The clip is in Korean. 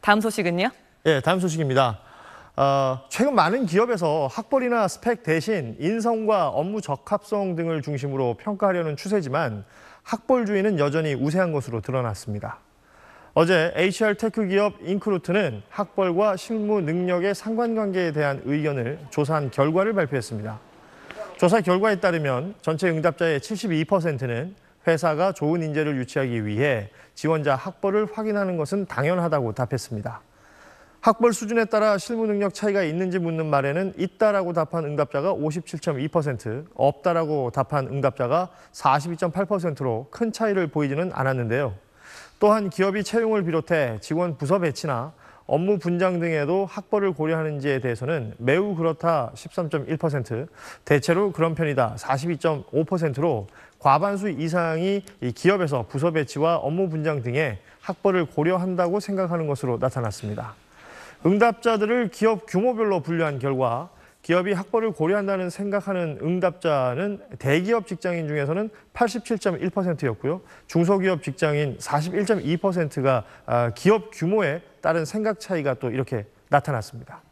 다음 소식은요? 예, 다음 소식입니다. 어, 최근 많은 기업에서 학벌이나 스펙 대신 인성과 업무 적합성 등을 중심으로 평가하려는 추세지만 학벌주의는 여전히 우세한 것으로 드러났습니다. 어제 HR 테크 기업 인크루트는 학벌과 실무 능력의 상관관계에 대한 의견을 조사한 결과를 발표했습니다. 조사 결과에 따르면 전체 응답자의 72%는 회사가 좋은 인재를 유치하기 위해 지원자 학벌을 확인하는 것은 당연하다고 답했습니다. 학벌 수준에 따라 실무 능력 차이가 있는지 묻는 말에는 있다라고 답한 응답자가 57.2%, 없다라고 답한 응답자가 42.8%로 큰 차이를 보이지는 않았는데요. 또한 기업이 채용을 비롯해 직원 부서 배치나 업무 분장 등에도 학벌을 고려하는지에 대해서는 매우 그렇다 13.1%, 대체로 그런 편이다 42.5%로 과반수 이상이 기업에서 부서 배치와 업무 분장 등에 학벌을 고려한다고 생각하는 것으로 나타났습니다. 응답자들을 기업 규모별로 분류한 결과 기업이 학벌을 고려한다는 생각하는 응답자는 대기업 직장인 중에서는 87.1%였고요. 중소기업 직장인 41.2%가 아, 기업 규모에 따른 생각 차이가 또 이렇게 나타났습니다.